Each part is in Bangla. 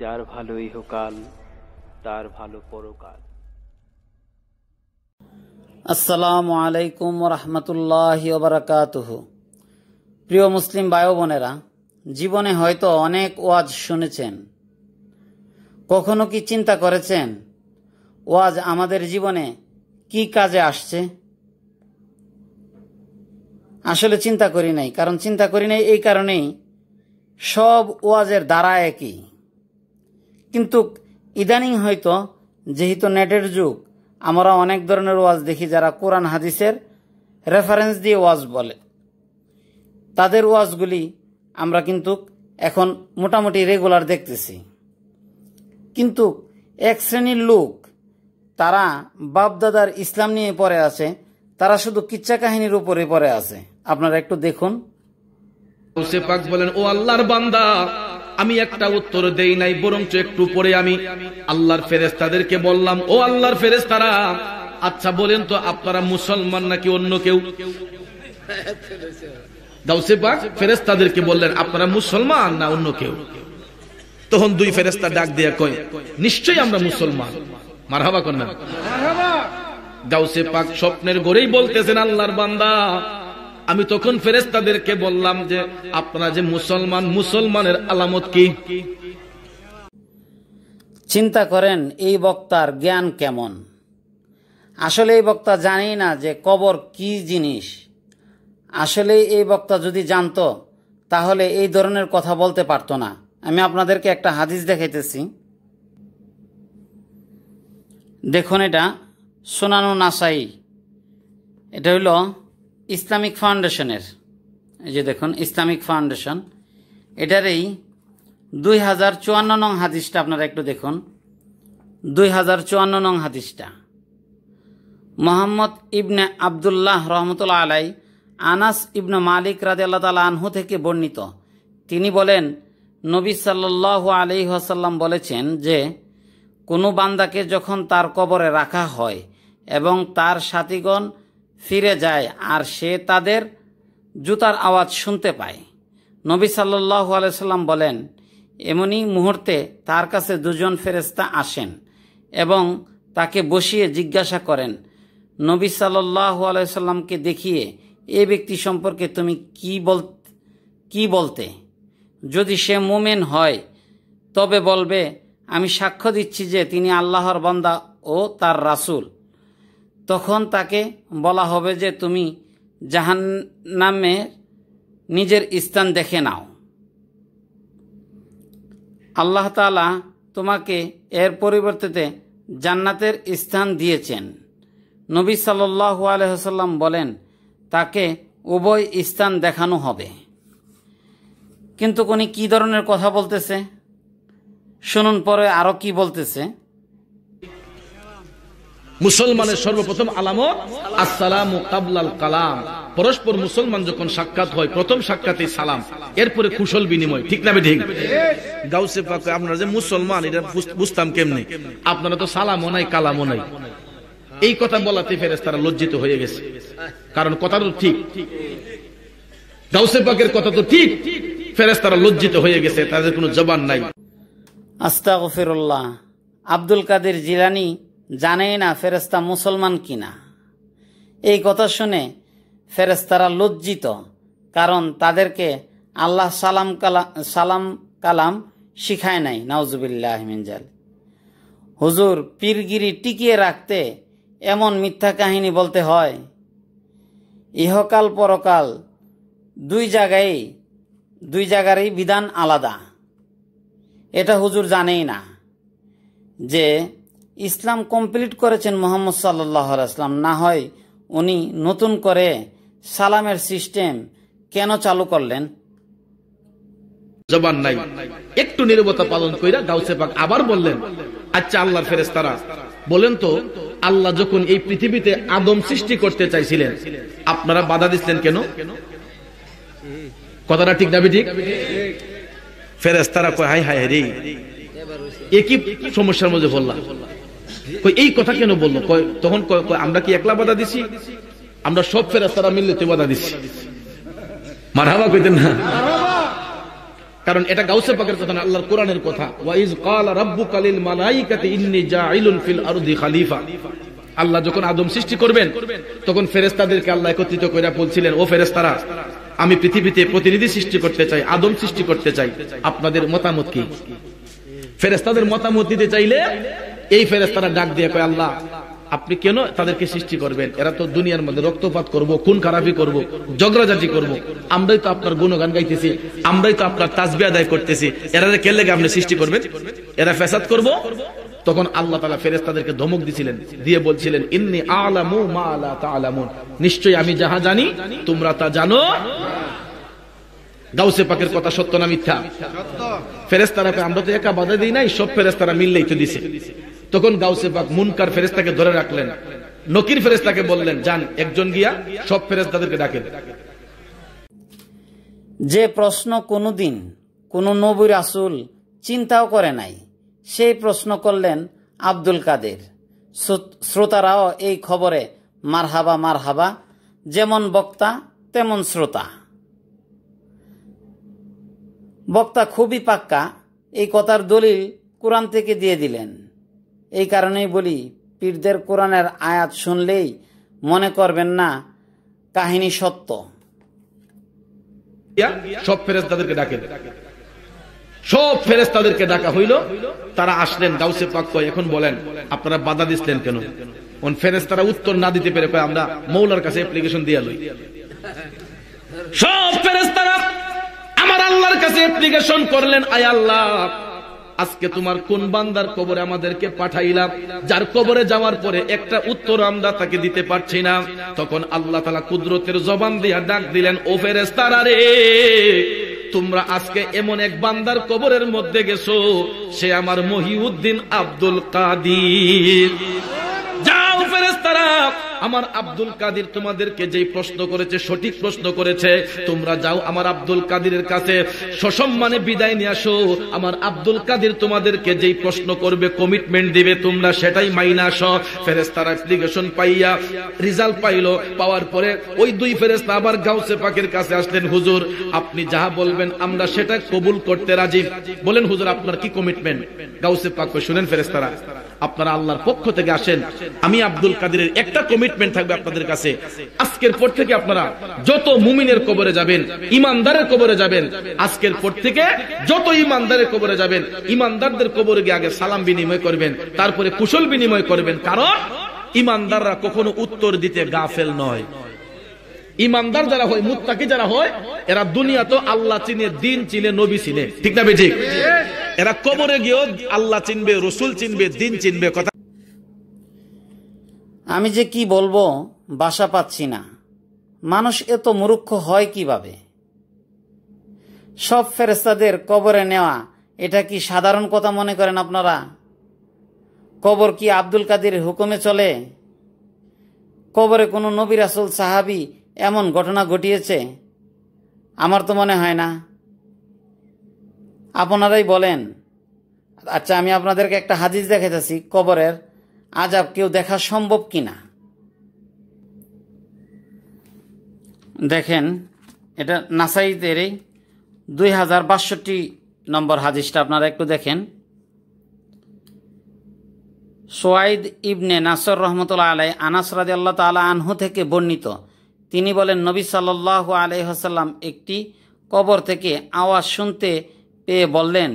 যার ভালো ইহকাল তার ভালো পরকাল আসসালামু আলাইকুম রহমতুল্লাহ ওবরাকাতুহ প্রিয় মুসলিম বায়ু বোনেরা জীবনে হয়তো অনেক ওয়াজ শুনেছেন কখনো কি চিন্তা করেছেন ওয়াজ আমাদের জীবনে কি কাজে আসছে আসলে চিন্তা করি নাই কারণ চিন্তা করি নাই এই কারণেই সব ওয়াজের দ্বারা একই কিন্তু ইদানিং হয়তো যেহেতু নেটের যুগ আমরা অনেক ধরনের ওয়াজ দেখি যারা কোরআন হাদিসের রেফারেন্স দিয়ে ওয়াজ বলে তাদের ওয়াজগুলি আমরা কিন্তু এখন মোটামুটি রেগুলার দেখতেছি কিন্তু এক শ্রেণীর লোক তারা বাপদাদার ইসলাম নিয়ে পড়ে আছে তারা শুধু কিচ্ছা কাহিনীর উপরে পড়ে আছে আপনারা একটু দেখুন ও আল্লাহর বান্দা আমি একটা উত্তর দেই নাই বরঞ্চ একটু পরে আমি আল্লাহর তাদেরকে বললাম ও আল্লাহর তারা আচ্ছা বলেন তো আপনারা মুসলমান নাকি অন্য কেউ না অন্য কেউ তখন দুই ডাক কয় নিশ্চয়ই আমরা মুসলমান স্বপ্নের গড়েই বলতেছেন আল্লাহর বান্দা আমি তখন ফেরেস্তাদেরকে বললাম যে আপনারা যে মুসলমান মুসলমানের আলামত কি চিন্তা করেন এই বক্তার জ্ঞান কেমন আসলে এই বক্তা জানেই না যে কবর কি জিনিস আসলে এই বক্তা যদি জানতো তাহলে এই ধরনের কথা বলতে পারতো না আমি আপনাদেরকে একটা হাদিস দেখাইতেছি দেখুন এটা সোনানো নাসাই এটা হইল ইসলামিক ফাউন্ডেশনের এই যে দেখুন ইসলামিক ফাউন্ডেশন এটার এই দুই হাজার চুয়ান্ন নং হাদিসটা আপনারা একটু দেখুন দুই হাজার চুয়ান্ন নং হাদিসটা মোহাম্মদ ইবনে আবদুল্লাহ রহমতুল্লাহ আলাই আনাস ইবনে মালিক রাজি আল্লাহ তালা আনহু থেকে বর্ণিত তিনি বলেন নবী সাল্লাহ আলি আসাল্লাম বলেছেন যে কোনো বান্দাকে যখন তার কবরে রাখা হয় এবং তার সাথীগণ ফিরে যায় আর সে তাদের জুতার আওয়াজ শুনতে পায় নবী সাল্লু আলাইসাল্লাম বলেন এমনই মুহূর্তে তার কাছে দুজন ফেরেস্তা আসেন এবং তাকে বসিয়ে জিজ্ঞাসা করেন নবী সাল্লু আলাইসাল্লামকে দেখিয়ে এ ব্যক্তি সম্পর্কে তুমি কি বল কি বলতে যদি সে মোমেন হয় তবে বলবে আমি সাক্ষ্য দিচ্ছি যে তিনি আল্লাহর বন্দা ও তার রাসুল তখন তাকে বলা হবে যে তুমি জাহান নামে নিজের স্থান দেখে নাও আল্লাহ তালা তোমাকে এর পরিবর্তে জান্নাতের স্থান দিয়েছেন নবী সাল্লু আলহ্লাম বলেন তাকে উভয় স্থান দেখানো হবে কিন্তু উনি কী ধরনের কথা বলতেছে শুনুন পরে আরও কি বলতেছে মুসলমানের সর্বপ্রথম আলামত আসসালাম কাবলাল কালাম পরস্পর মুসলমান যখন সাক্ষাৎ হয় প্রথম সাক্ষাতে সালাম এরপরে কুশল বিনিময় ঠিক না ঠিক গাউসে আপনার আপনারা যে মুসলমান এটা বুঝতাম কেমনি আপনারা তো সালামও নাই কালামও নাই এই কথা বলাতে ফেরেস তারা লজ্জিত হয়ে গেছে কারণ কথা তো ঠিক গাউসে পাকের কথা তো ঠিক ফেরেস তারা লজ্জিত হয়ে গেছে তাদের কোনো জবান নাই আস্তাগফিরুল্লাহ আব্দুল কাদের জিলানি জানেই না ফেরেস্তা মুসলমান কিনা এই কথা শুনে ফেরেস্তারা লজ্জিত কারণ তাদেরকে আল্লাহ সালাম কালা সালাম কালাম শিখায় নাই নাউজুবিল্লাহমিনজাল হুজুর পীরগিরি টিকিয়ে রাখতে এমন মিথ্যা কাহিনী বলতে হয় ইহকাল পরকাল দুই জায়গায় দুই জায়গারই বিধান আলাদা এটা হুজুর জানেই না যে ইসলাম কমপ্লিট করেছেন মোহাম্মদ সাল্লাম না হয় উনি নতুন করে সালামের সিস্টেম কেন চালু করলেন জবান নাই একটু নিরবতা পালন কইরা গাউসে পাক আবার বললেন আচ্ছা আল্লাহর ফেরেস্তারা বলেন তো আল্লাহ যখন এই পৃথিবীতে আদম সৃষ্টি করতে চাইছিলেন আপনারা বাধা দিচ্ছেন কেন কথাটা ঠিক না ঠিক ফেরেস্তারা কয় হাই হাই রে একই সমস্যার মধ্যে বললাম কই এই কথা কেন বললো তখন আমরা কি একলা বাধা দিছি আমরা সব ফেরাস্তারা মিললে তো বাধা দিছি মারহাবা কইতেন না কারণ এটা গাউসে পাকের কথা না আল্লাহর কোরআনের কথা ওয়াইজ ক্বালা রাব্বুকা লিল মালাইকাতি ইন্নী জাঈলুন ফিল আরদি খলিফা আল্লাহ যখন আদম সৃষ্টি করবেন তখন ফেরেশতাদেরকে আল্লাহ একত্রিত কইরা বলছিলেন ও ফেরেশতারা আমি পৃথিবীতে প্রতিনিধি সৃষ্টি করতে চাই আদম সৃষ্টি করতে চাই আপনাদের মতামত কি ফেরেশতাদের মতামত দিতে চাইলে এই তারা ডাক দিয়ে কয় আল্লাহ আপনি কেন তাদেরকে সৃষ্টি করবেন এরা তো দুনিয়ার মধ্যে রক্তপাত করব খুন খারাপি করব জগরাজাজি করব আমরাই তো আপনার গুণগান গাইতেছি আমরাই তো আপনার তাজবি আদায় করতেছি এরা কে লেগে আপনি সৃষ্টি করবেন এরা ফেসাদ করব তখন আল্লাহ তালা ফেরেস তাদেরকে ধমক দিছিলেন দিয়ে বলছিলেন ইন্নি আলামু মা আলা তালামুন নিশ্চয়ই আমি যাহা জানি তোমরা তা জানো গাউসে পাকের কথা সত্য না মিথ্যা তারা আমরা তো একা বাধা দিই নাই সব তারা মিললেই তো দিছে তখন গাউসে পাক মুনকার ফেরেস্তাকে ধরে রাখলেন নকির ফেরেস্তাকে বললেন যান একজন গিয়া সব ফেরেস্তাদেরকে ডাকেন যে প্রশ্ন কোনোদিন কোন নবীর আসুল চিন্তাও করে নাই সেই প্রশ্ন করলেন আব্দুল কাদের শ্রোতারাও এই খবরে মারহাবা মারহাবা যেমন বক্তা তেমন শ্রোতা বক্তা খুবই পাক্কা এই কথার দলিল কোরআন থেকে দিয়ে দিলেন এই কারণেই বলি পীরদের কোরআনের আয়াত শুনলেই মনে করবেন না কাহিনী সত্য সব তাদেরকে ডাকে সব তাদেরকে ডাকা হইল তারা আসলেন গাউসে পাক এখন বলেন আপনারা বাধা দিচ্ছেন কেন তারা উত্তর না দিতে পেরে আমরা মৌলার কাছে অ্যাপ্লিকেশন দিয়ে লই সব তারা আমার আল্লাহর কাছে অ্যাপ্লিকেশন করলেন আয় আল্লাহ আজকে তোমার কোন বান্দার কবরে আমাদেরকে পাঠাইলাম যার কবরে যাওয়ার পরে একটা উত্তর আমরা তাকে দিতে পারছি না তখন আল্লাহ তালা কুদরতের জবান দিয়া ডাক দিলেন ও ফেরেস তারা রে তোমরা আজকে এমন এক বান্দার কবরের মধ্যে গেছো সে আমার মহিউদ্দিন আব্দুল কাদির যাও ফেরেস্তারা আমার আব্দুল কাদির তোমাদেরকে যেই প্রশ্ন করেছে সঠিক প্রশ্ন করেছে তোমরা যাও আমার আব্দুল কাদিরের কাছে সসম্মানে বিদায় নিয়ে আসো আমার আব্দুল কাদির তোমাদেরকে যেই প্রশ্ন করবে কমিটমেন্ট দিবে তোমরা সেটাই মাইনা আসো ফেরেস্তার অ্যাপ্লিকেশন পাইয়া রেজাল্ট পাইলো পাওয়ার পরে ওই দুই ফেরেস্তা আবার গাউসে পাখির কাছে আসলেন হুজুর আপনি যাহা বলবেন আমরা সেটা কবুল করতে রাজি বলেন হুজুর আপনার কি কমিটমেন্ট গাউসে পাক শুনেন ফেরেস্তারা আপনারা আল্লাহর পক্ষ থেকে আসেন আমি আব্দুল কাদিরের একটা কমিটমেন্ট থাকবে আপনাদের কাছে আজকের পর থেকে আপনারা যত মুমিনের কবরে যাবেন ইমানদারের কবরে যাবেন আজকের পর থেকে যত ইমানদারের কবরে যাবেন ইমানদারদের কবরে গিয়ে আগে সালাম বিনিময় করবেন তারপরে কুশল বিনিময় করবেন কারণ ইমানদাররা কখনো উত্তর দিতে গাফেল নয় ইমানদার যারা হয় মুত্তাকি যারা হয় এরা দুনিয়া তো আল্লাহ চিনে দিন চিনে নবী চিনে ঠিক না বেঠিক এরা কবরে গিয়েও আল্লাহ চিনবে রসুল চিনবে দিন চিনবে কথা আমি যে কি বলবো বাসা পাচ্ছি না মানুষ এত মুরুক্ষ হয় কিভাবে সব ফেরেস্তাদের কবরে নেওয়া এটা কি সাধারণ কথা মনে করেন আপনারা কবর কি আব্দুল কাদের হুকুমে চলে কবরে কোনো নবী রাসুল সাহাবি এমন ঘটনা ঘটিয়েছে আমার তো মনে হয় না আপনারাই বলেন আচ্ছা আমি আপনাদেরকে একটা হাদিস দেখাইতেছি কবরের আজাব কেউ দেখা সম্ভব কিনা দেখেন এটা নাসাইদেরই দুই হাজার বাষট্টি নম্বর হাদিসটা আপনারা একটু দেখেন সোয়াইদ ইবনে নাসর রহমতুল্লাহ আলাই আনাস রাজি আল্লাহ তালা আনহু থেকে বর্ণিত তিনি বলেন নবী সাল্লাহ আলাই একটি কবর থেকে আওয়াজ শুনতে পেয়ে বললেন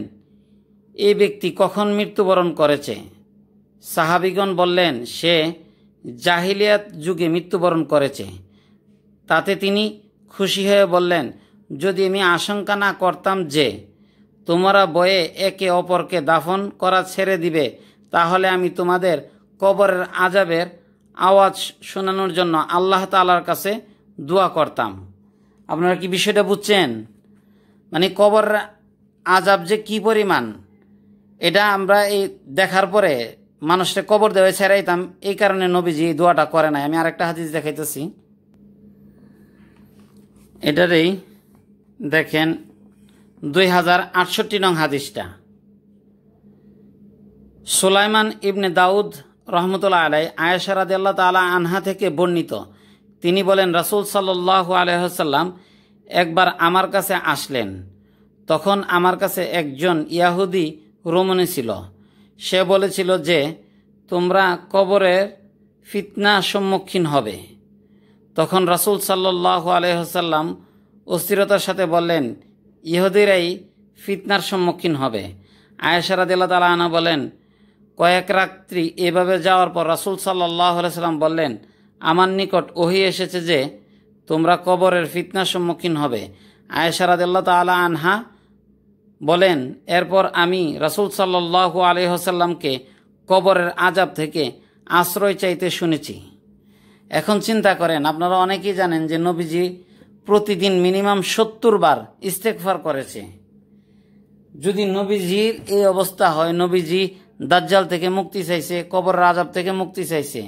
এ ব্যক্তি কখন মৃত্যুবরণ করেছে সাহাবিগণ বললেন সে জাহিলিয়াত যুগে মৃত্যুবরণ করেছে তাতে তিনি খুশি হয়ে বললেন যদি আমি আশঙ্কা না করতাম যে তোমরা বয়ে একে অপরকে দাফন করা ছেড়ে দিবে তাহলে আমি তোমাদের কবরের আজাবের আওয়াজ শোনানোর জন্য আল্লাহ তালার কাছে দোয়া করতাম আপনারা কি বিষয়টা বুঝছেন মানে কবর আজাব যে কি পরিমাণ এটা আমরা এই দেখার পরে মানুষকে কবর দেওয়া ছেড়াইতাম এই কারণে নবীজি এই দোয়াটা করে নাই আমি আরেকটা হাদিস দেখাইতেছি এটারই দেখেন দুই হাজার আটষট্টি নং হাদিসটা সুলাইমান ইবনে দাউদ রহমতুল্লাহ আলাই আয়েশারাদ আল্লাহ তালা আনহা থেকে বর্ণিত তিনি বলেন রাসুল সাল্লাহ আলহ্লাম একবার আমার কাছে আসলেন তখন আমার কাছে একজন ইয়াহুদি রোমনি ছিল সে বলেছিল যে তোমরা কবরের ফিতনা সম্মুখীন হবে তখন রাসুল সাল্লাহ আলহ্লাম অস্থিরতার সাথে বললেন ইহুদিরাই ফিতনার সম্মুখীন হবে আয়েশারা দিল্লা তালা আনা বলেন কয়েক রাত্রি এভাবে যাওয়ার পর রাসুল সাল্লাহ সাল্লাম বললেন আমার নিকট ওহি এসেছে যে তোমরা কবরের ফিতনার সম্মুখীন হবে আয়েশা দিল্লা তালা আনহা বলেন এরপর আমি রসুল সাল্লু আলহ্লামকে কবরের আজাব থেকে আশ্রয় চাইতে শুনেছি এখন চিন্তা করেন আপনারা অনেকেই জানেন যে নবীজি প্রতিদিন মিনিমাম সত্তর বার ইস্তেকফার করেছে যদি নবীজির এই অবস্থা হয় নবীজি দাজ্জাল থেকে মুক্তি চাইছে কবর আজাব থেকে মুক্তি চাইছে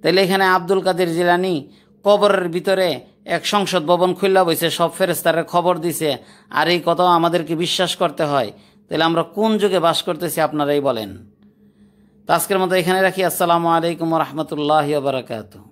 তাহলে এখানে আব্দুল কাদের জিলানি কবরের ভিতরে এক সংসদ ভবন খুললা বইছে সব ফেরেস্তারের খবর দিছে আর এই কথাও আমাদেরকে বিশ্বাস করতে হয় তাহলে আমরা কোন যুগে বাস করতেছি আপনারাই বলেন তো আজকের মতো এখানে রাখি আসসালামু আলাইকুম রহমতুল্লাহ বারাকাতু